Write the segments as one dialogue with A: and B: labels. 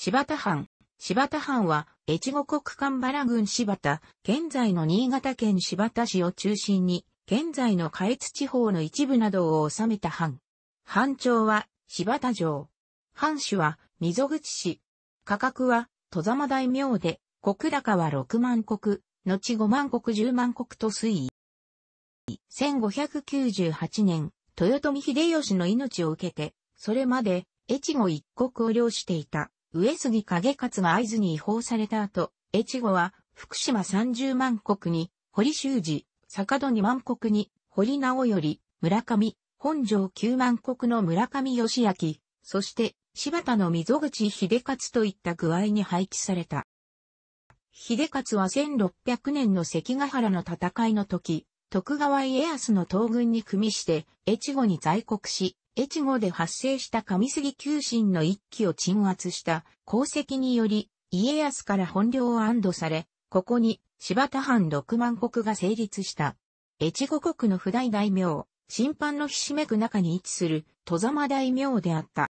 A: 柴田藩。柴田藩は、越後国間原郡柴田、現在の新潟県柴田市を中心に、現在の下越地方の一部などを治めた藩。藩長は、柴田城。藩主は、溝口市。価格は、戸様大名で、国高は6万国、後5万国10万国と推移。1598年、豊臣秀吉の命を受けて、それまで、越後一国を領していた上杉景勝が合図に違法された後、越後は福島三十万国に堀修二、坂戸二万国に堀直より、村上、本城九万国の村上義明、そして柴田の溝口秀勝といった具合に配置された。秀勝は1600年の関ヶ原の戦いの時、徳川家康の東軍に組みして、越後に在国し、越後で発生した上杉急進の一揆を鎮圧した功績により、家康から本領を安堵され、ここに柴田藩六万国が成立した。越後国の不代大名、審判のひしめく中に位置する、戸様大名であった。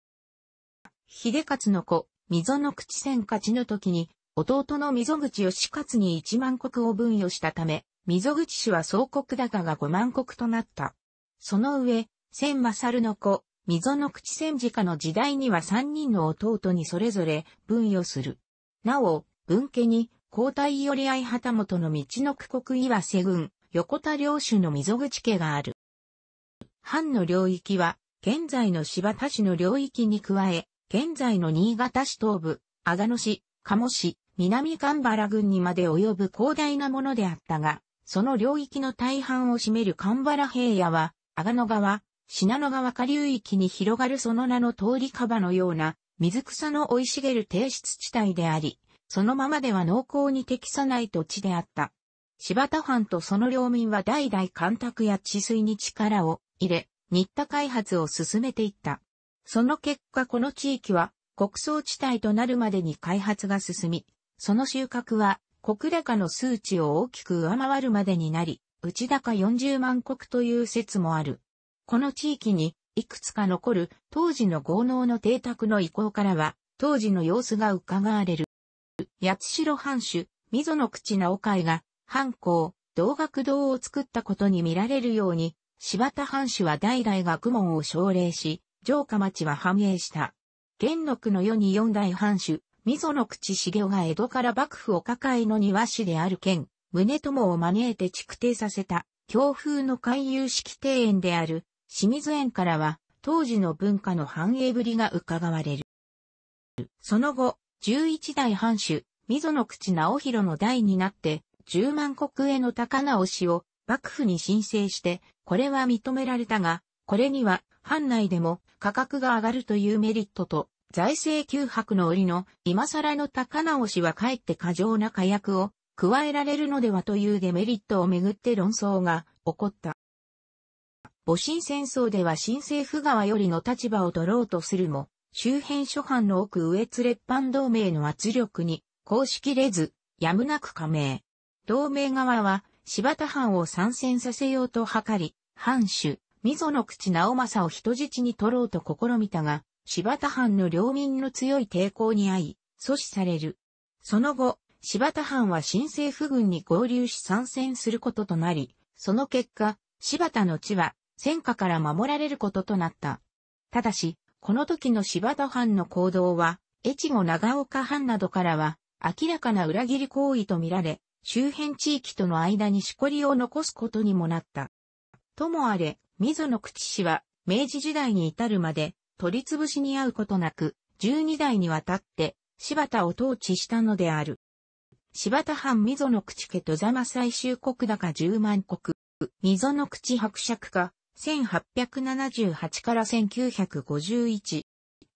A: 秀勝の子、溝の口戦勝ちの時に、弟の溝口義勝に一万国を分与したため、溝口氏は総国高が五万国となった。その上、千勝の子、溝の口千治家の時代には三人の弟にそれぞれ分与する。なお、分家に、皇太より合い旗本の道の区国岩瀬郡、横田領主の溝口家がある。藩の領域は、現在の柴田市の領域に加え、現在の新潟市東部、阿賀野市、鴨市、南蒲原郡にまで及ぶ広大なものであったが、その領域の大半を占める蒲原平野は、阿賀野川、信濃川下流域に広がるその名の通り川のような水草の生い茂る低湿地帯であり、そのままでは農耕に適さない土地であった。柴田藩とその領民は代々干拓や治水に力を入れ、新田開発を進めていった。その結果この地域は国葬地帯となるまでに開発が進み、その収穫は国高の数値を大きく上回るまでになり、内高40万国という説もある。この地域に、いくつか残る当時の豪農の邸宅の遺構からは、当時の様子が伺われる。八代藩主、溝の口直会が、藩校、同学堂を作ったことに見られるように、柴田藩主は代々学問を奨励し、城下町は繁栄した。元禄の世に四代藩主、溝の口茂雄が江戸から幕府お抱えの庭師である県、宗友を招いて築堤させた、強風の回遊式庭園である、清水園からは当時の文化の繁栄ぶりが伺われる。その後、十一代藩主、溝の口直弘の代になって、十万国への高直しを幕府に申請して、これは認められたが、これには、藩内でも価格が上がるというメリットと、財政休迫の折の今更の高直しはかえって過剰な火薬を加えられるのではというデメリットをめぐって論争が起こった。戊辰戦争では新政府側よりの立場を取ろうとするも、周辺諸藩の奥上津列藩同盟の圧力に、公しきれず、やむなく加盟。同盟側は、柴田藩を参戦させようと図り、藩主、溝の口直政を人質に取ろうと試みたが、柴田藩の領民の強い抵抗に遭い、阻止される。その後、柴田藩は新政府軍に合流し参戦することとなり、その結果、柴田の地は戦火から守られることとなった。ただし、この時の柴田藩の行動は、越後長岡藩などからは、明らかな裏切り行為とみられ、周辺地域との間にしこりを残すことにもなった。ともあれ、溝の口氏は、明治時代に至るまで、取り潰しに遭うことなく、十二代にわたって、柴田を統治したのである。柴田藩溝の口家と座間最終国高十万国、溝の口伯爵家、1878から1951、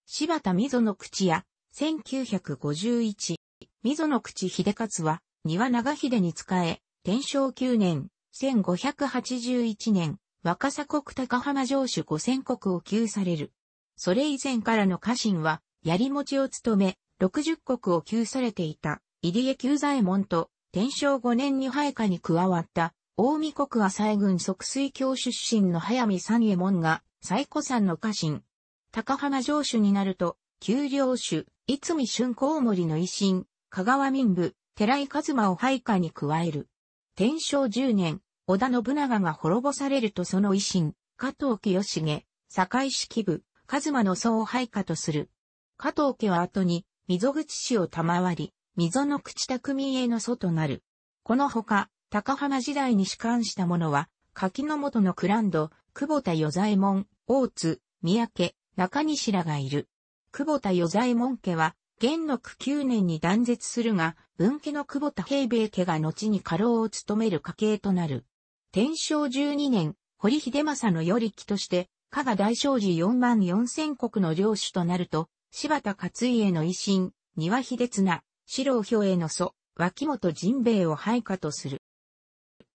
A: 柴田溝の口や、1951、溝の口秀勝は、庭長秀に仕え、天正9年、1581年、若狭国高浜城主五千国を給される。それ以前からの家臣は、槍持ちを務め、60国を給されていた、入江久左衛門と、天正5年に配下に加わった、大見国は井軍即水橋出身の早見三右衛門が、西古山の家臣。高浜城主になると、丘陵主、いつみ春光森の維新、香川民部、寺井一馬を配下に加える。天正10年、織田信長が滅ぼされるとその維新、加藤清重、堺式部、一馬の総配下とする。加藤家は後に、溝口氏を賜り、溝の口匠家の祖となる。このほか、高浜時代に仕官した者は、柿の元のクランド、久保田与左衛門、大津、三宅、中西らがいる。久保田与左衛門家は、元禄9年に断絶するが、文家の久保田平米家が後に家老を務める家系となる。天正12年、堀秀政の与力として、加賀大正寺4万4千国の領主となると、柴田勝家の維新、庭秀綱、四郎兵衛の祖、脇本陣兵衛を配下とする。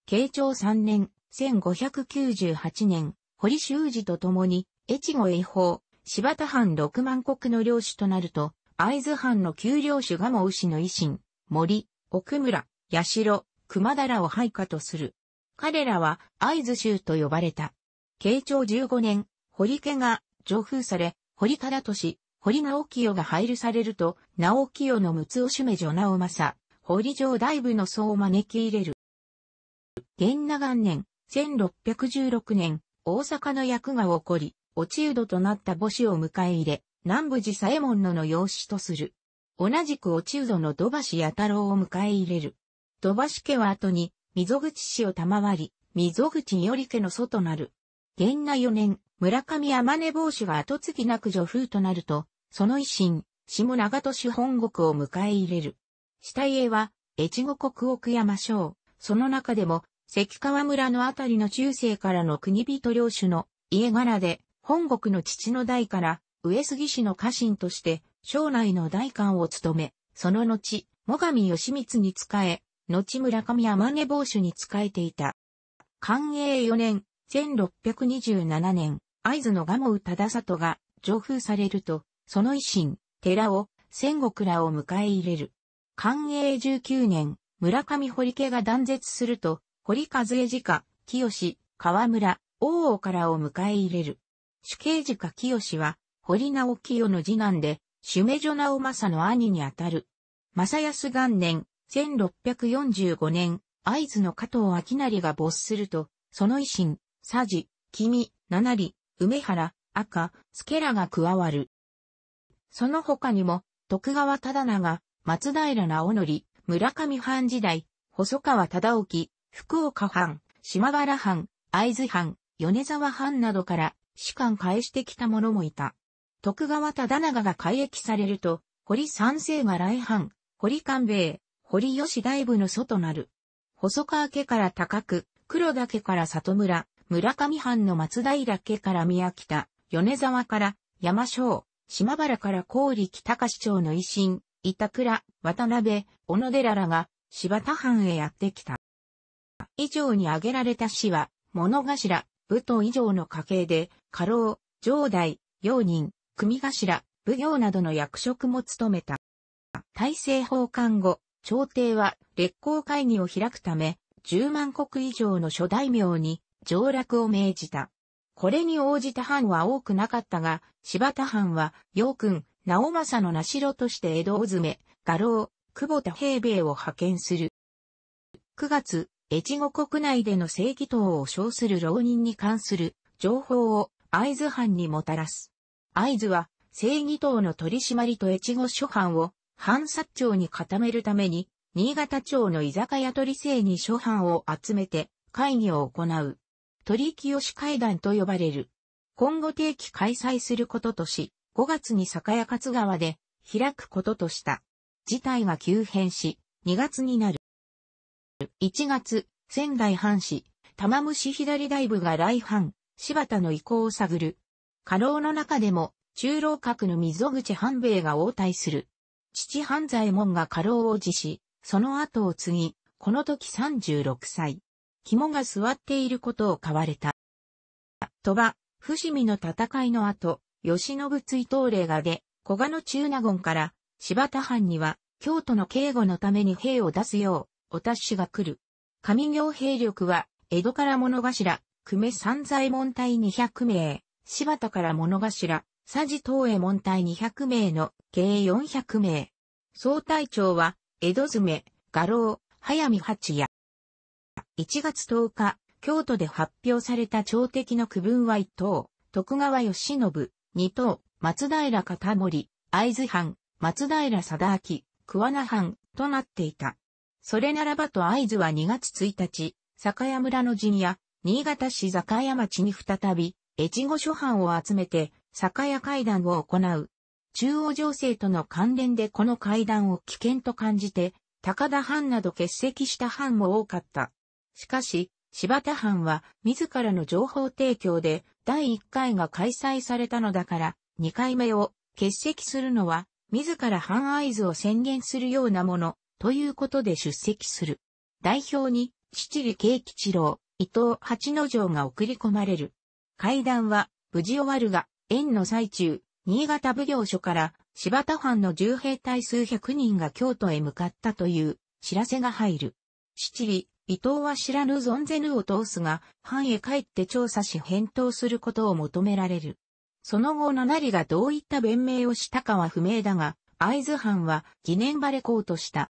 A: 慶長3年、1598年、堀修二と共に、越後英法、柴田藩六万国の領主となると、会津藩の旧領主蒲生氏の維新、森、奥村、八代、熊田らを配下とする。彼らは会津州と呼ばれた。慶長15年、堀家が上封され、堀忠俊、堀直清が配慮されると、直清の六尾主女女直政、堀城大部の僧を招き入れる。元長元年、1616年、大阪の役が起こり、落ち人となった母子を迎え入れ、南部寺左衛門のの養子とする。同じく落ち人の土橋弥太郎を迎え入れる。土橋家は後に、溝口氏を賜り、溝口より家の祖となる。元那4年、村上天根坊主が後継ぎなく女風となると、その一心、下長年本国を迎え入れる。下家は、越後国奥山省、その中でも、関川村のあたりの中世からの国人領主の家柄で、本国の父の代から上杉氏の家臣として、将来の代官を務め、その後、最上義満に仕え、後村上山根坊主に仕えていた。寛永4年、1627年、会津の賀茂忠里が上封されると、その維新、寺を、戦国らを迎え入れる。寛永19年、村上堀家が断絶すると、堀和江寺家、清、河村、大王からを迎え入れる。主刑寺家清は、堀直清の次男で、主女女直政の兄にあたる。正康元年、1645年、会津の加藤明成が没すると、その維新、佐治、君、七里、梅原、赤、助らが加わる。その他にも、徳川忠長、松平直則、村上藩時代、細川忠興、福岡藩、島原藩、会津藩、米沢藩などから士官返してきた者もいた。徳川忠長が改役されると、堀三世が来藩、堀官兵衛、堀吉大部の祖となる。細川家から高く、黒田家から里村、村上藩の松平家から宮北、米沢から山椒、島原から高力高市長の維新、板倉、渡辺、小野寺らが柴田藩へやってきた。以上に挙げられた氏は、物頭、武藤以上の家系で、家老、上代、用人、組頭、武行などの役職も務めた。大政奉還後、朝廷は列行会議を開くため、10万国以上の諸大名に上落を命じた。これに応じた藩は多くなかったが、柴田藩は、陽君、直政の名城として江戸を詰め、画廊、久保田平兵を派遣する。9月、越後国内での正義党を称する浪人に関する情報を会津藩にもたらす。会津は正義党の取り締まりと越後諸藩を藩薩長に固めるために、新潟町の居酒屋取正に諸藩を集めて会議を行う。鳥清会談と呼ばれる。今後定期開催することとし、5月に酒屋勝川で開くこととした。事態が急変し、2月になる。1月、仙台藩士、玉虫左大部が来藩、柴田の意向を探る。家老の中でも、中老閣の溝口半兵衛が応対する。父半左衛門が家老を辞し、その後を継ぎ、この時36歳。肝が座っていることを買われた。鳥羽、伏見の戦いの後、吉信追悼令が出、古賀の中納言から、柴田藩には、京都の警護のために兵を出すよう、お達しが来る。上行兵力は、江戸から物頭、久米三左衛門隊200名、柴田から物頭、佐治東衛門隊200名の計400名。総隊長は、江戸詰、画廊、早見八也。1月10日、京都で発表された朝敵の区分は1等、徳川義信、2等、松平片森、会津藩、松平貞明、桑名藩、となっていた。それならばと合図は2月1日、酒屋村の陣や、新潟市酒屋町に再び、越後諸藩を集めて、酒屋会談を行う。中央情勢との関連でこの会談を危険と感じて、高田藩など欠席した藩も多かった。しかし、柴田藩は自らの情報提供で第1回が開催されたのだから、2回目を欠席するのは自ら反合図を宣言するようなものということで出席する。代表に、七里慶吉郎、伊藤八之丞が送り込まれる。会談は、無事終わるが、縁の最中、新潟奉行所から、柴田藩の重兵隊数百人が京都へ向かったという、知らせが入る。七里、伊藤は知らぬ存ぜぬを通すが、藩へ帰って調査し返答することを求められる。その後七里がどういった弁明をしたかは不明だが、会津藩は疑念ばれこうとした。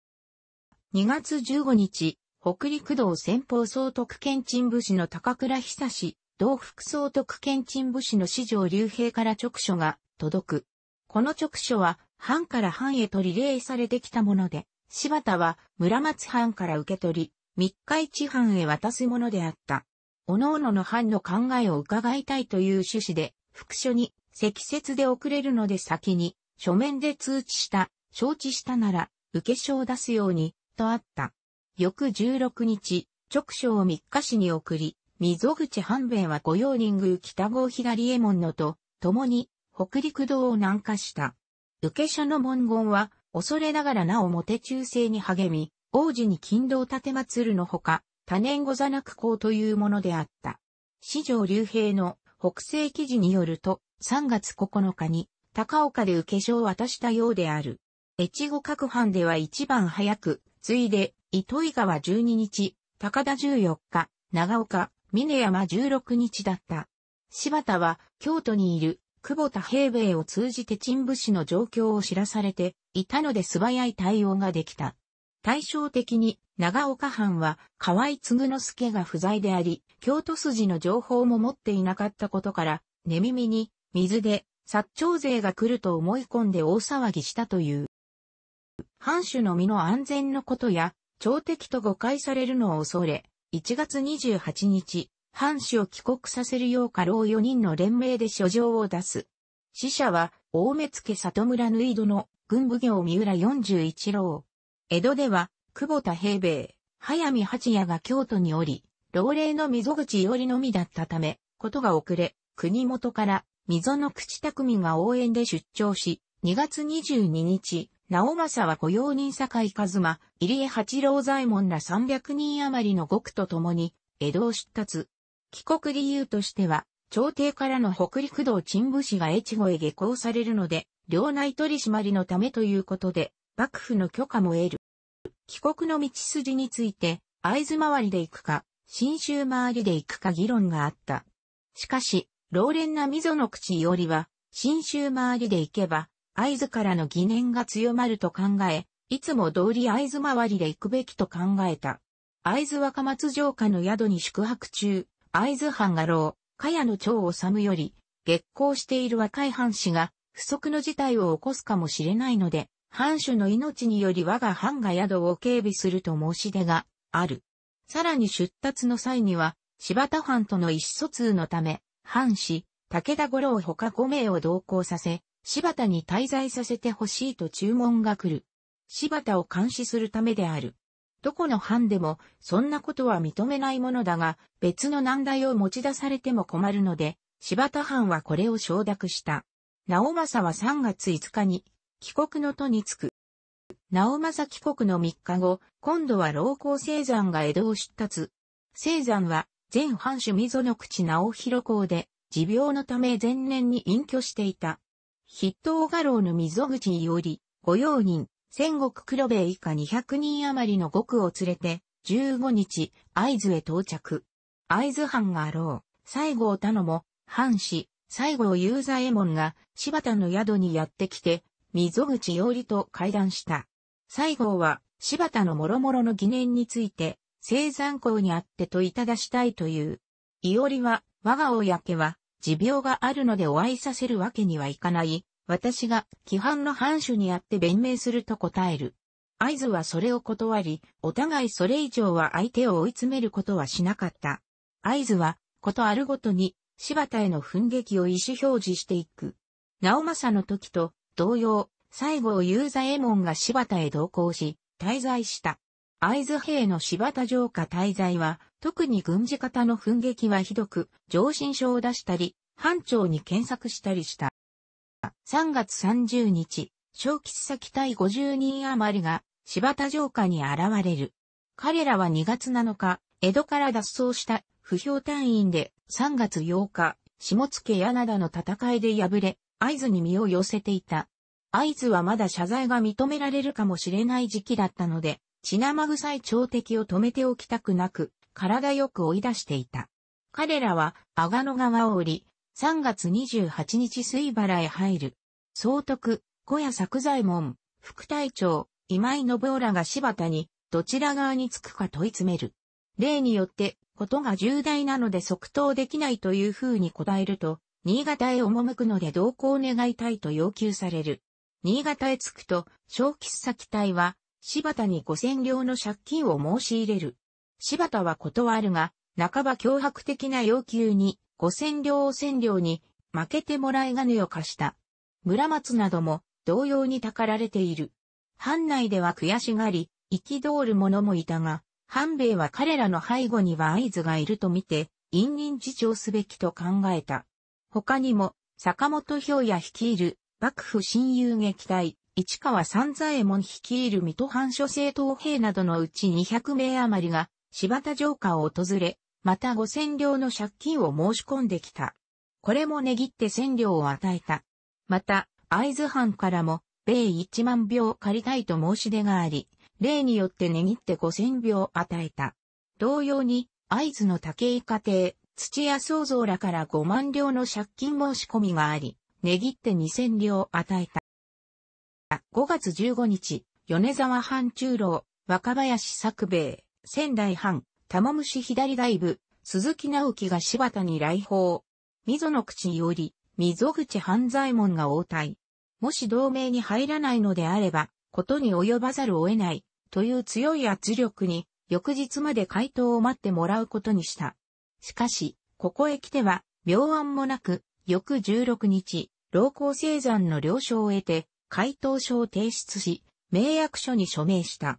A: 2月15日、北陸道先方総督県鎮武士の高倉久志、同副総督県鎮武士の市上竜兵から直書が届く。この直書は、藩から藩へとリレーされてきたもので、柴田は村松藩から受け取り、三日市藩へ渡すものであった。各々の藩の考えを伺いたいという趣旨で、副書に積雪で遅れるので先に、書面で通知した、承知したなら、受け書を出すように、とあった。翌16日、直書を三日市に送り、溝口半兵衛は御用人宮北郷左衛門のと、共に北陸道を南下した。受け者の文言は、恐れながらなおもて忠誠に励み、王子に勤労立て祭るのほか、多年ござなく公というものであった。四条竜兵の北西記事によると、3月9日に高岡で受け書を渡したようである。越後各藩では一番早く、次いで、糸井川12日、高田14日、長岡、峰山16日だった。柴田は、京都にいる、久保田平米を通じて陳武士の状況を知らされていたので素早い対応ができた。対照的に長岡藩は河合継之助が不在であり、京都筋の情報も持っていなかったことから、寝耳に水で薩長勢が来ると思い込んで大騒ぎしたという。藩主の身の安全のことや、朝敵と誤解されるのを恐れ、1月28日、藩主を帰国させるよう家老4人の連名で書状を出す。死者は、大目付里村縫戸の軍部業三浦41郎。江戸では、久保田平兵衛、早見八也が京都におり、老齢の溝口よりのみだったため、ことが遅れ、国元から溝の口匠が応援で出張し、2月22日、直政は雇用人坂井一馬、入江八郎左衛門ら300人余りの極と共に、江戸を出立。帰国理由としては、朝廷からの北陸道陳武士が越後へ下校されるので、領内取締りのためということで、幕府の許可も得る。帰国の道筋について、合図回りで行くか、新州回りで行くか議論があった。しかし、老練な溝の口よりは、新州回りで行けば、合図からの疑念が強まると考え、いつも通り合図周りで行くべきと考えた。合図若松城下の宿に宿泊中、合図藩老、か茅野長治むより、月光している若い藩士が、不測の事態を起こすかもしれないので、藩主の命により我が藩が宿を警備すると申し出がある。さらに出立の際には、柴田藩との意思疎通のため、藩士、武田五郎他5名を同行させ、柴田に滞在させてほしいと注文が来る。柴田を監視するためである。どこの藩でもそんなことは認めないものだが、別の難題を持ち出されても困るので、柴田藩はこれを承諾した。直政は3月5日に、帰国の都に着く。直政帰国の3日後、今度は老公生山が江戸を出立。生山は、前藩主溝の口直広公で、持病のため前年に隠居していた。筆頭画廊の溝口伊織、御用人、戦国黒部以下200人余りの極を連れて、15日、合図へ到着。合図藩があろう、西郷頼も、藩士、西郷雄左衛門が、柴田の宿にやってきて、溝口伊織と会談した。西郷は、柴田の諸々の疑念について、生残校にあってといただしたいという。伊織は、我が親家は、持病があるのでお会いさせるわけにはいかない。私が、規範の範主にあって弁明すると答える。合図はそれを断り、お互いそれ以上は相手を追い詰めることはしなかった。合図は、ことあるごとに、柴田への奮撃を意思表示していく。直政の時と同様、最後を雄左衛門が柴田へ同行し、滞在した。合図兵の柴田城下滞在は、特に軍事方の奮撃はひどく、上申書を出したり、班長に検索したりした。3月30日、小吉先隊50人余りが柴田城下に現れる。彼らは2月7日、江戸から脱走した不評隊員で3月8日、下野柳田の戦いで敗れ、合図に身を寄せていた。合図はまだ謝罪が認められるかもしれない時期だったので、血生臭い朝敵を止めておきたくなく、体よく追い出していた。彼らは阿賀野川を降り、3月28日水原へ入る。総督、小屋作左門、副隊長、今井信夫らが柴田に、どちら側につくか問い詰める。例によって、ことが重大なので即答できないというふうに答えると、新潟へ赴くので同行願いたいと要求される。新潟へ着くと、小吉崎隊は、柴田に五千両の借金を申し入れる。柴田は断るが、半ば脅迫的な要求に、五千両を千両に、負けてもらい金を貸した。村松なども、同様にたかられている。藩内では悔しがり、憤る者もいたが、藩米は彼らの背後には合図がいると見て、隠忍自重すべきと考えた。他にも、坂本兵也率いる、幕府親友撃隊、市川三左衛門率いる水戸藩諸政党兵などのうち200名余りが、柴田城下を訪れ、また五千両の借金を申し込んできた。これも値切って千両を与えた。また、会津藩からも、米一万票借りたいと申し出があり、例によって値切って五千票与えた。同様に、会津の武井家庭、土屋創造らから五万両の借金申し込みがあり、値切って二千両与えた。5月15日、米沢藩中老、若林作兵衛。仙台藩、玉虫左大部、鈴木直樹が柴田に来訪。溝の口より、溝口犯罪門が応対。もし同盟に入らないのであれば、ことに及ばざるを得ない、という強い圧力に、翌日まで回答を待ってもらうことにした。しかし、ここへ来ては、病案もなく、翌16日、老公生産の了承を得て、回答書を提出し、名役所に署名した。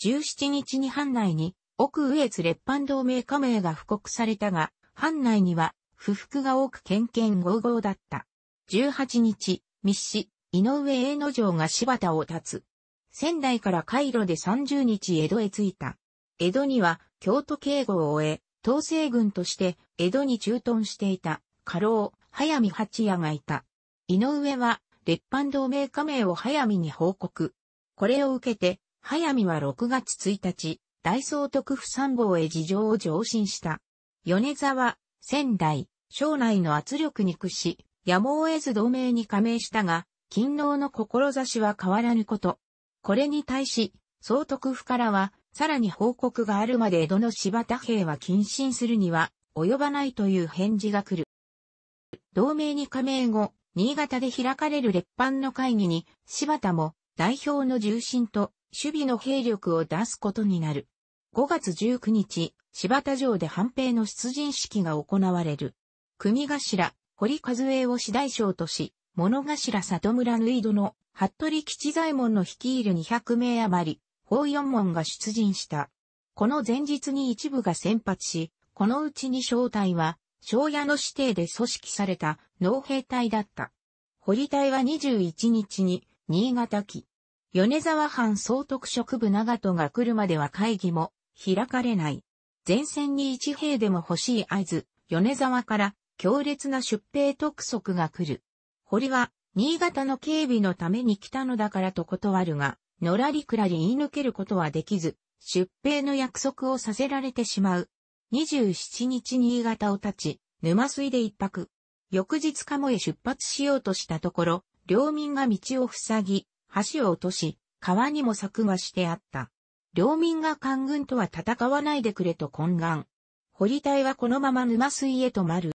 A: 17日に藩内に、奥上越列藩同盟加盟が布告されたが、藩内には、不服が多く県県合合だった。18日、密使、井上栄之丞が柴田を立つ。仙台から回路で30日江戸へ着いた。江戸には京都警護を終え、統制軍として江戸に駐屯していた家老、早見八也がいた。井上は、列藩同盟加盟を早見に報告。これを受けて、早見は6月1日、大総督府参謀へ事情を上申した。米沢、仙台、省内の圧力に屈し、やむを得ず同盟に加盟したが、勤労の志は変わらぬこと。これに対し、総督府からは、さらに報告があるまで江戸の柴田兵は謹慎するには、及ばないという返事が来る。同盟に加盟後、新潟で開かれる列藩の会議に、柴田も代表の重臣と守備の兵力を出すことになる。5月19日、柴田城で反兵の出陣式が行われる。組頭、堀和江を次大将とし、物頭里村縫戸の、服部吉左衛門の率いる200名余り、法四門が出陣した。この前日に一部が先発し、このうちに正体は、庄屋の指定で組織された農兵隊だった。堀隊は21日に、新潟機、米沢藩総督職部長戸が来るまでは会議も開かれない。前線に一兵でも欲しい合図、米沢から強烈な出兵督促が来る。堀は、新潟の警備のために来たのだからと断るが、のらりくらり言い抜けることはできず、出兵の約束をさせられてしまう。27日新潟を立ち、沼水で一泊。翌日鴨へ出発しようとしたところ、領民が道を塞ぎ、橋を落とし、川にも柵がしてあった。領民が官軍とは戦わないでくれと懇願。堀隊はこのまま沼水へと丸。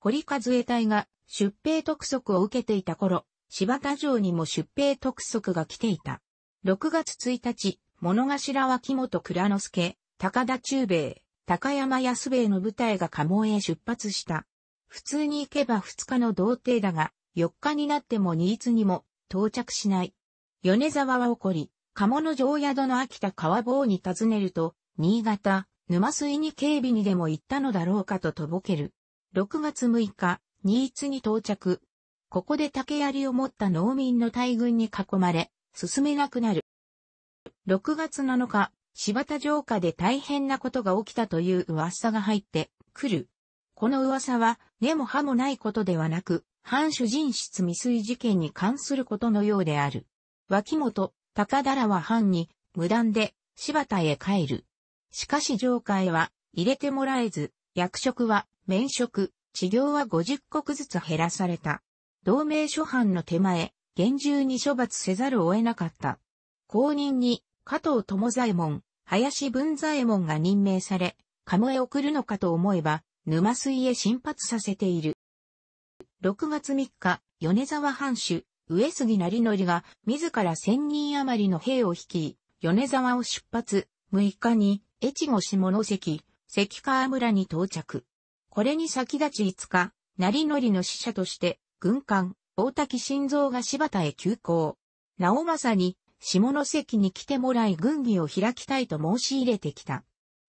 A: 堀和江隊が出兵督促を受けていた頃、柴田城にも出兵督促が来ていた。6月1日、物頭脇本倉之助、高田中兵衛、高山安兵衛の部隊が鴨へ出発した。普通に行けば2日の童貞だが、4日になっても新津にも、到着しない。米沢は怒り、鴨の城宿の秋田川坊に尋ねると、新潟、沼水に警備にでも行ったのだろうかととぼける。6月6日、新津に到着。ここで竹槍を持った農民の大軍に囲まれ、進めなくなる。6月7日、柴田城下で大変なことが起きたという噂が入ってくる。この噂は根も葉もないことではなく、反主人質未遂事件に関することのようである。脇本、高田らは藩に、無断で、柴田へ帰る。しかし上海は、入れてもらえず、役職は、免職、治療は50国ずつ減らされた。同盟諸藩の手前、厳重に処罰せざるを得なかった。後任に、加藤友左衛門、林文左衛門が任命され、鴨へ送るのかと思えば、沼水へ進発させている。6月3日、米沢藩主、上杉成則が、自ら千人余りの兵を率い、米沢を出発、6日に、越後下関、関川村に到着。これに先立ち5日、成則の使者として、軍艦、大滝晋三が柴田へ急行。直政に、下関に来てもらい軍議を開きたいと申し入れてきた。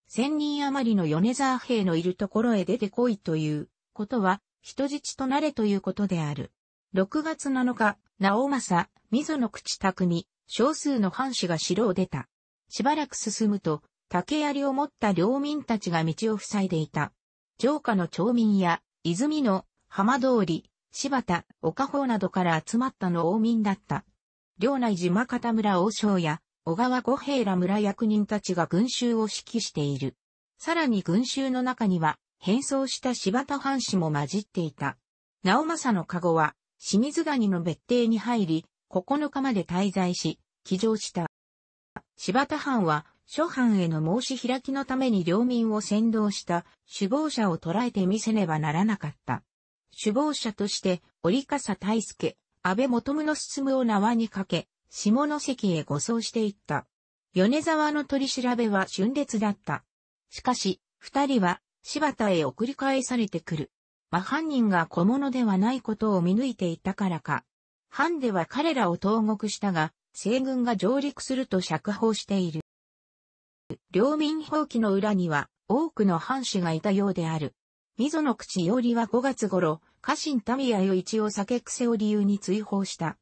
A: 千人余りの米沢兵のいるところへ出てこいということは、人質となれということである。6月7日、直政、溝の口匠、少数の藩士が城を出た。しばらく進むと、竹槍を持った領民たちが道を塞いでいた。城下の町民や、泉の、浜通り、柴田、岡方などから集まったの王民だった。領内島方村王将や、小川五平ら村役人たちが群衆を指揮している。さらに群衆の中には、変装した柴田藩士も混じっていた。直政の籠は、清水谷の別邸に入り、9日まで滞在し、帰城した。柴田藩は、諸藩への申し開きのために領民を先導した首謀者を捕らえてみせねばならなかった。首謀者として、折笠大輔、安倍元宗進を縄にかけ、下関へ護送していった。米沢の取り調べは春烈だった。しかし、二人は柴田へ送り返されてくる。ま犯人が小物ではないことを見抜いていたからか。藩では彼らを投獄したが、西軍が上陸すると釈放している。領民放棄の裏には多くの藩士がいたようである。溝の口よりは5月頃、家臣ミヤ与一を酒癖を理由に追放した。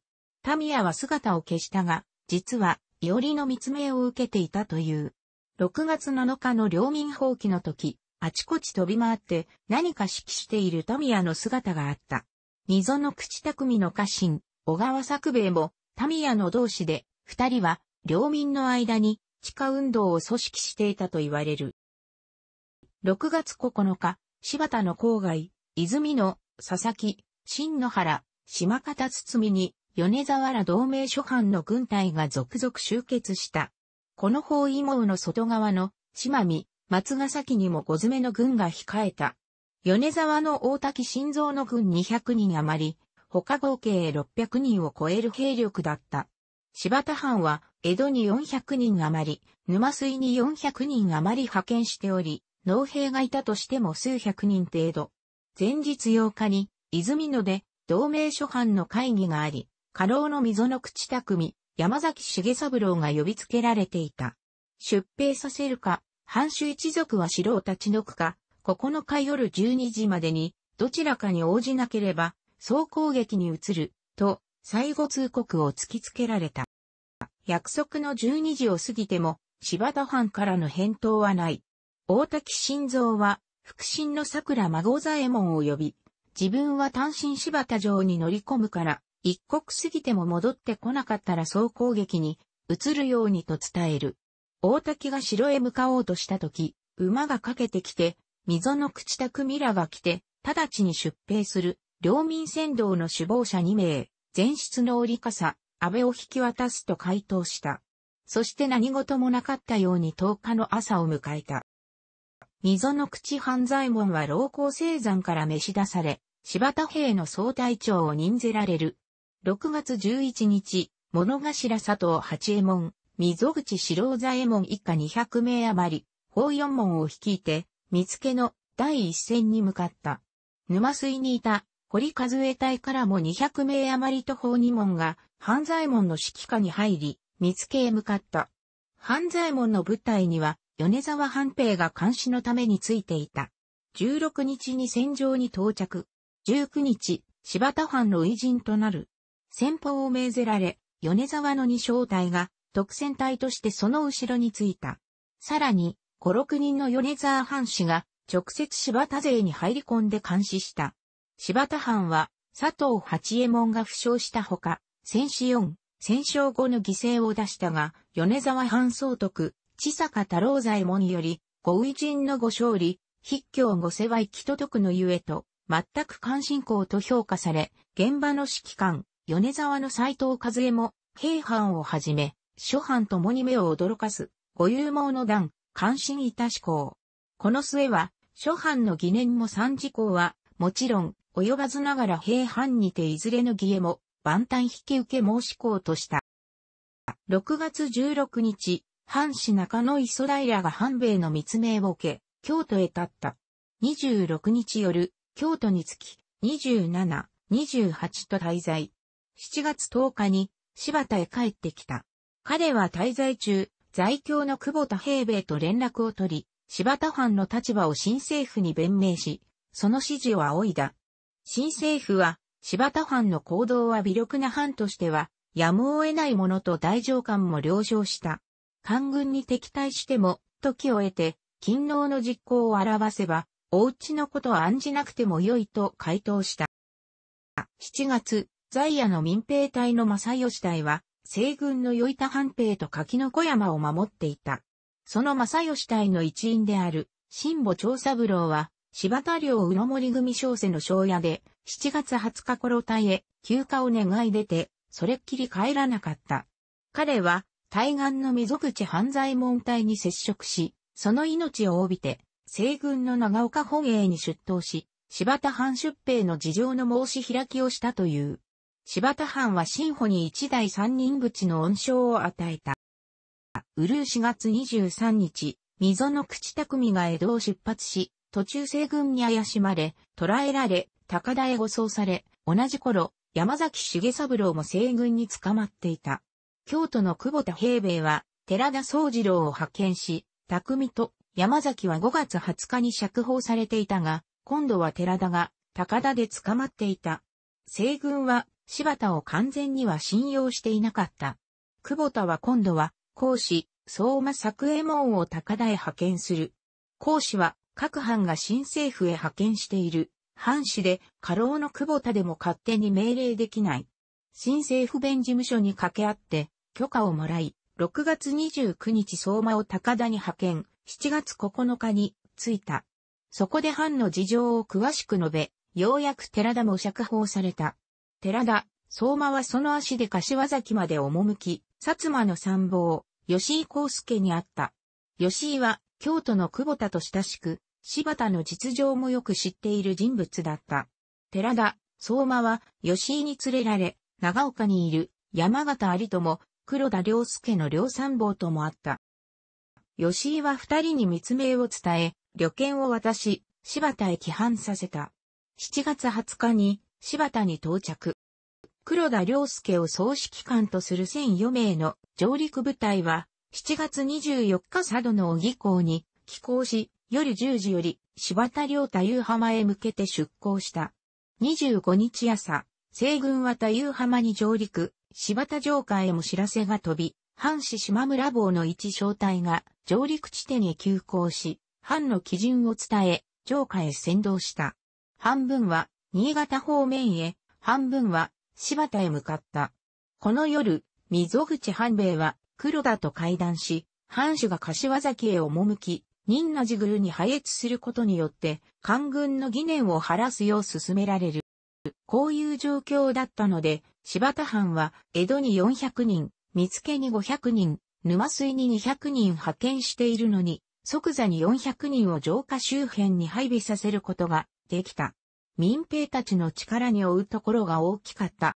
A: ミヤは姿を消したが、実は、いおりの密命を受けていたという。6月7日の領民放棄の時、あちこち飛び回って何か指揮しているタミヤの姿があった。溝の口匠の家臣、小川作兵衛も、タミヤの同士で、二人は、領民の間に、地下運動を組織していたと言われる。6月9日、柴田の郊外、泉の、佐々木、新野原、島方堤に、米沢ら同盟諸藩の軍隊が続々集結した。この包囲網の外側の、島見、松ヶ崎にも小詰めの軍が控えた。米沢の大滝新造の軍200人余り、他合計600人を超える兵力だった。柴田藩は、江戸に400人余り、沼水に400人余り派遣しており、農兵がいたとしても数百人程度。前日8日に、泉野で、同盟諸藩の会議があり、過労の溝の口匠、山崎重三郎が呼びつけられていた。出兵させるか、藩主一族は城を立ち退くか、9日夜12時までに、どちらかに応じなければ、総攻撃に移る、と、最後通告を突きつけられた。約束の12時を過ぎても、柴田藩からの返答はない。大滝晋三は、腹心の桜孫左衛門を呼び、自分は単身柴田城に乗り込むから、一刻過ぎても戻ってこなかったら総攻撃に移るようにと伝える。大滝が城へ向かおうとした時、馬が駆けてきて、溝の口たくみらが来て、直ちに出兵する、領民先導の首謀者2名、前室の折笠、安倍を引き渡すと回答した。そして何事もなかったように10日の朝を迎えた。溝の口半左衛門は老高生山から召し出され、柴田兵の総隊長を任ぜられる。6月11日、物頭佐藤八右衛門、溝口四郎左衛門一家200名余り、法四門を率いて、見つけの第一線に向かった。沼水にいた堀和江隊からも200名余りと法二門が、半左衛門の指揮下に入り、見つけへ向かった。半左衛門の部隊には、米沢半平が監視のためについていた。16日に戦場に到着。19日、柴田藩の偉人となる。先方を命ぜられ、米沢の二正体が特戦隊としてその後ろについた。さらに、5、6人の米沢藩士が直接柴田勢に入り込んで監視した。柴田藩は佐藤八右衛門が負傷したほか、戦死4、戦勝後の犠牲を出したが、米沢藩総督、千坂太郎左衛門より、ご偉人のご勝利、筆教ご世話行き届くのゆえと、全く関心校と評価され、現場の指揮官、米沢の斎藤和江も、兵藩をはじめ、諸藩ともに目を驚かす、ご勇猛の段、関心いたしここの末は、諸藩の疑念も三次項は、もちろん、及ばずながら平藩にていずれの義へも、万端引き受け申し項とした。6月16日、藩士中野磯平が藩米の密命を受け、京都へ立った。26日夜、京都につき、27、28と滞在。7月10日に、柴田へ帰ってきた。彼は滞在中、在京の久保田平米と連絡を取り、柴田藩の立場を新政府に弁明し、その指示を仰いだ。新政府は、柴田藩の行動は微力な藩としては、やむを得ないものと大上官も了承した。官軍に敵対しても、時を得て、勤労の実行を表せば、おうちのことを案じなくてもよいと回答した。7月、在野の民兵隊の正義隊は、西軍の与板半兵と柿の小山を守っていた。その正義隊の一員である、新保長三郎は、柴田領うろ森組小瀬の小屋で、7月20日頃隊へ休暇を願い出て、それっきり帰らなかった。彼は、対岸の溝口犯罪問題に接触し、その命を帯びて、西軍の長岡本営に出頭し、柴田藩出兵の事情の申し開きをしたという。柴田藩は新保に一代三人口の恩賞を与えた。うるう4月23日、溝の口匠が江戸を出発し、途中西軍に怪しまれ、捕らえられ、高田へ護送され、同じ頃、山崎重三郎も西軍に捕まっていた。京都の久保田平兵衛は、寺田宗次郎を派遣し、匠と山崎は5月20日に釈放されていたが、今度は寺田が高田で捕まっていた。西軍は柴田を完全には信用していなかった。久保田は今度は、講師、相馬作右衛門を高田へ派遣する。講師は、各藩が新政府へ派遣している。藩士で、過労の久保田でも勝手に命令できない。新政府弁事務所に掛け合って、許可をもらい、6月29日相馬を高田に派遣、7月9日に着いた。そこで藩の事情を詳しく述べ、ようやく寺田も釈放された。寺田、相馬はその足で柏崎まで赴き、薩摩の参謀、吉井康介に会った。吉井は、京都の久保田と親しく、柴田の実情もよく知っている人物だった。寺田、相馬は、吉井に連れられ、長岡にいる、山形有友、黒田良介の両参謀ともあった。吉井は二人に密命を伝え、旅券を渡し、柴田へ帰還させた。7月20日に、柴田に到着。黒田良介を総指揮官とする1004名の上陸部隊は、7月24日佐渡の小木港に寄港し、夜10時より柴田良太夕浜へ向けて出港した。25日朝、西軍は太夕浜に上陸、柴田城下へも知らせが飛び、藩市島村坊の一小隊が上陸地点へ急行し、藩の基準を伝え、城下へ先導した。半分は新潟方面へ、半分は柴田へ向かった。この夜、溝口半兵衛は黒田と会談し、藩主が柏崎へ赴き、の和寺宮に配越することによって、官軍の疑念を晴らすよう進められる。こういう状況だったので、柴田藩は、江戸に400人、見付に500人、沼水に200人派遣しているのに、即座に400人を城下周辺に配備させることができた。民兵たちの力に負うところが大きかった。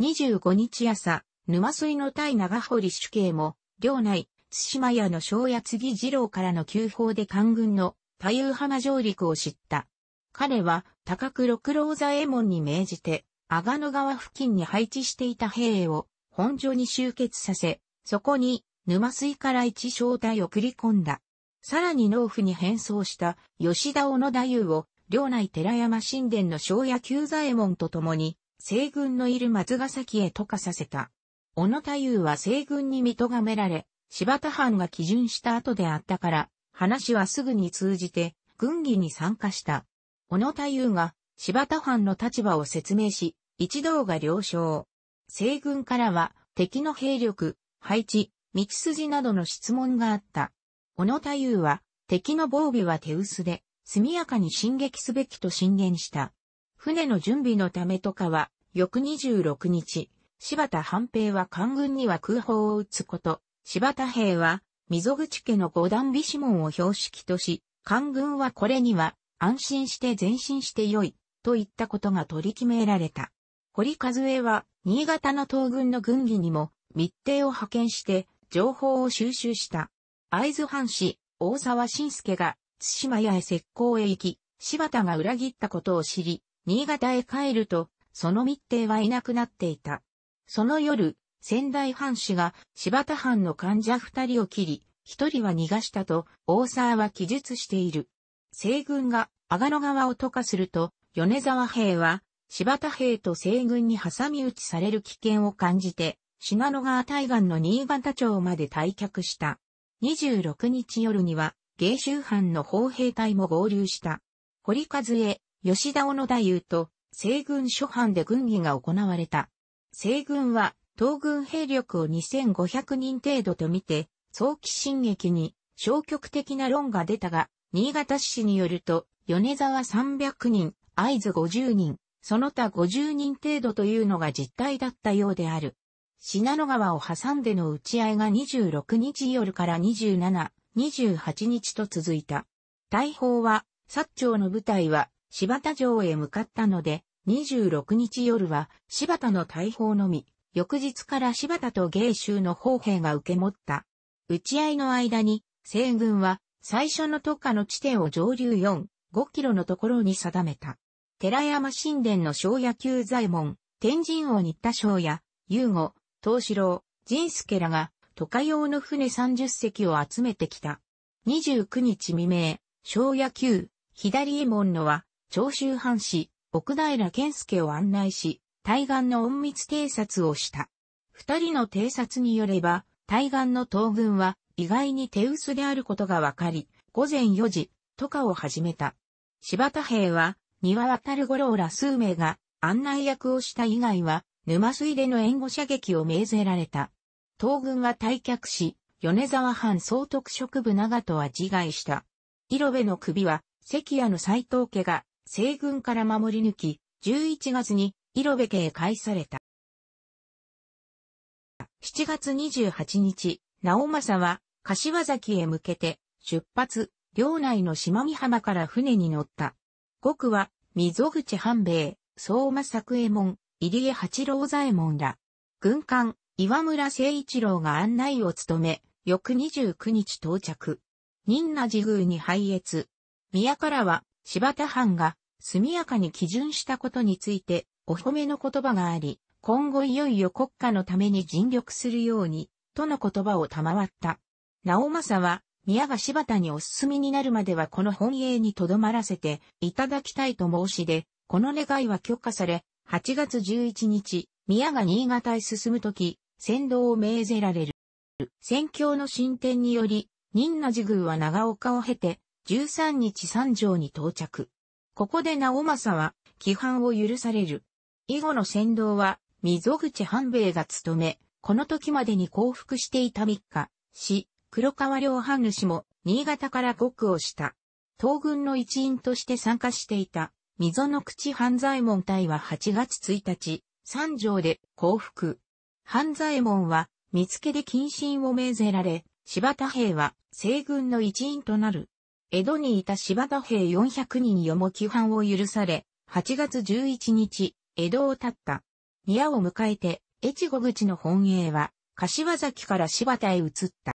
A: 25日朝、沼水の対長堀主刑も、領内、津島屋の昭屋次次郎からの急報で官軍の太夫浜上陸を知った。彼は高久六郎左衛門に命じて、阿賀野川付近に配置していた兵を本所に集結させ、そこに沼水から一小隊を繰り込んだ。さらに農夫に変装した吉田小野太夫を領内寺山神殿の庄屋久左衛門と共に、西軍のいる松ヶ崎へ渡化させた。小野太夫は西軍に見とがめられ、柴田藩が基準した後であったから、話はすぐに通じて、軍議に参加した。小野太夫が、柴田藩の立場を説明し、一同が了承。西軍からは、敵の兵力、配置、道筋などの質問があった。小野太夫は、敵の防備は手薄で、速やかに進撃すべきと進言した。船の準備のためとかは、翌26日、柴田半平は官軍には空砲を撃つこと、柴田兵は、溝口家の五段美指紋を標識とし、官軍はこれには、安心して前進してよい、といったことが取り決められた。堀和江は、新潟の東軍の軍議にも、密偵を派遣して、情報を収集した。会津藩士、大沢晋介が、津島屋へ石膏へ行き、柴田が裏切ったことを知り、新潟へ帰ると、その密偵はいなくなっていた。その夜、仙台藩士が柴田藩の患者二人を切り、一人は逃がしたと、大沢は記述している。西軍が阿賀野川を渡過すると、米沢兵は、柴田兵と西軍に挟み撃ちされる危険を感じて、信濃川対岸の新潟町まで退却した。26日夜には、芸州藩の砲兵隊も合流した。堀和江、吉田小野太夫と西軍諸藩で軍議が行われた。西軍は東軍兵力を2500人程度と見て、早期進撃に消極的な論が出たが、新潟市によると、米沢300人、合図50人、その他50人程度というのが実態だったようである。信濃川を挟んでの打ち合いが26日夜から27、28日と続いた。大砲は、薩長の部隊は柴田城へ向かったので、26日夜は柴田の大砲のみ、翌日から柴田と芸州の砲兵が受け持った。打ち合いの間に、西軍は最初の都下の地点を上流4、5キロのところに定めた。寺山神殿の小野球左衛門、天神王新田小や、優吾、東四郎、仁助らが、渡河用の船30隻を集めてきた。29日未明、小野球、左衛門のは、長州藩士、奥平健介を案内し、対岸の隠密偵察をした。二人の偵察によれば、対岸の東軍は意外に手薄であることが分かり、午前4時、渡河を始めた。柴田兵は、庭渡る五郎ら数名が案内役をした以外は、沼水での援護射撃を命ぜられた。東軍は退却し、米沢藩総督職部長とは自害した。色部の首は、関谷の斎藤家が西軍から守り抜き、11月に色部家へ返された。7月28日、直政は柏崎へ向けて出発、領内の島見浜から船に乗った。五は、溝口半兵衛、相馬作右衛門、入江八郎左衛門ら、軍艦、岩村誠一郎が案内を務め、翌29日到着。仁和寺宮に拝謁。宮からは、柴田藩が、速やかに基準したことについて、お褒めの言葉があり、今後いよいよ国家のために尽力するように、との言葉を賜った。直政は、宮が柴田にお進みになるまではこの本営に留まらせていただきたいと申し出、この願いは許可され、8月11日、宮が新潟へ進むとき、先導を命ぜられる。戦況の進展により、仁和寺宮は長岡を経て、13日三条に到着。ここで直政は、規範を許される。以後の先導は、溝口半兵衛が務め、この時までに降伏していた三日、し、黒川両藩主も、新潟から国をした。東軍の一員として参加していた、溝の口半左衛門隊は8月1日、三条で降伏。半左衛門は、見つけで謹慎を命ぜられ、柴田兵は西軍の一員となる。江戸にいた柴田兵400人よも規範を許され、8月11日、江戸を立った。宮を迎えて、越後口の本営は、柏崎から柴田へ移った。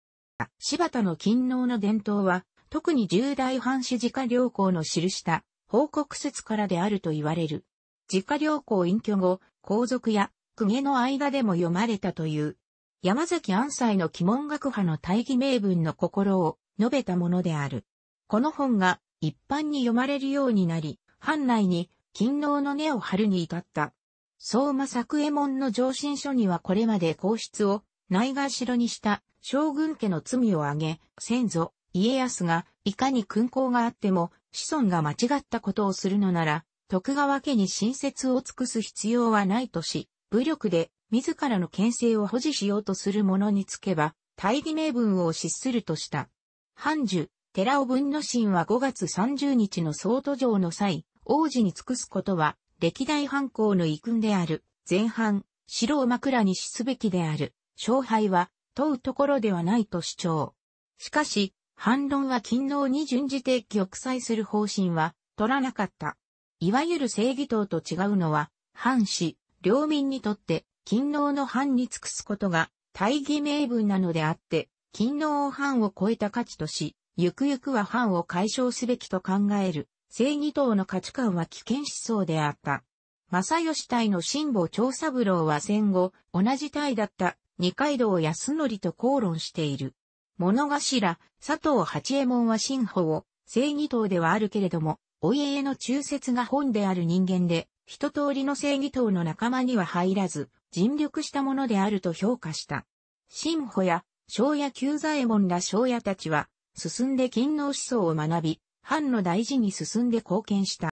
A: 柴田の勤労の伝統は、特に重大藩士自家良好の記した報告説からであると言われる。自家良好隠居後、皇族や公家の間でも読まれたという。山崎安西の鬼門学派の大義名分の心を述べたものである。この本が一般に読まれるようになり、藩内に勤労の根を張るに至った。相馬作右衛門の上申書にはこれまで皇室をないがしろにした将軍家の罪を挙げ、先祖、家康がいかに勲功があっても子孫が間違ったことをするのなら、徳川家に親切を尽くす必要はないとし、武力で自らの権勢を保持しようとする者につけば、大義名分を失するとした。藩主、寺尾文之進は5月30日の総都城の際、王子に尽くすことは、歴代藩校の遺訓である。前半、城を枕にしすべきである。勝敗は、問うところではないと主張。しかし、反論は勤労に準じて玉砕する方針は取らなかった。いわゆる正義党と違うのは、藩士、領民にとって勤労の範に尽くすことが大義名分なのであって、勤労を範を超えた価値とし、ゆくゆくは範を解消すべきと考える、正義党の価値観は危険思想であった。正義隊の辛抱長三郎は戦後、同じ隊だった二階堂康則と口論している。物頭、佐藤八右衛門は新抱を、正義党ではあるけれども、お家への忠説が本である人間で、一通りの正義党の仲間には入らず、尽力したものであると評価した。新保や、昭夜旧左衛門ら昭夜たちは、進んで勤王思想を学び、藩の大事に進んで貢献した。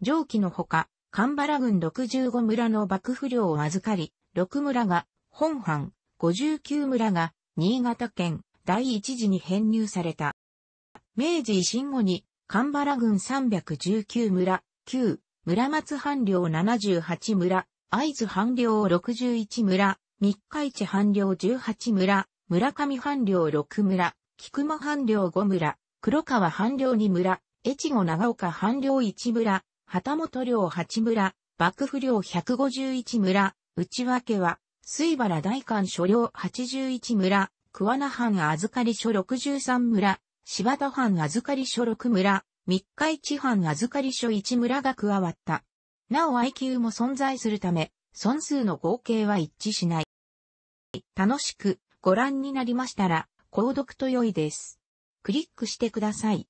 A: 上記のほか、神原郡65村の幕府領を預かり、6村が本藩、59村が新潟県第一次に編入された。明治維新後に神原郡319村、旧村松半領78村、会津半領61村、三日市半領18村、村上半領6村、菊間半領5村、黒川半領2村、越後長岡半領1村、旗本領8村、幕府領151村、内訳は、水原大官所領81村、桑名藩預かり所63村、柴田藩預かり所6村、密会地藩預かり所一村が加わった。なお IQ も存在するため、損数の合計は一致しない。楽しくご覧になりましたら、購読と良いです。クリックしてください。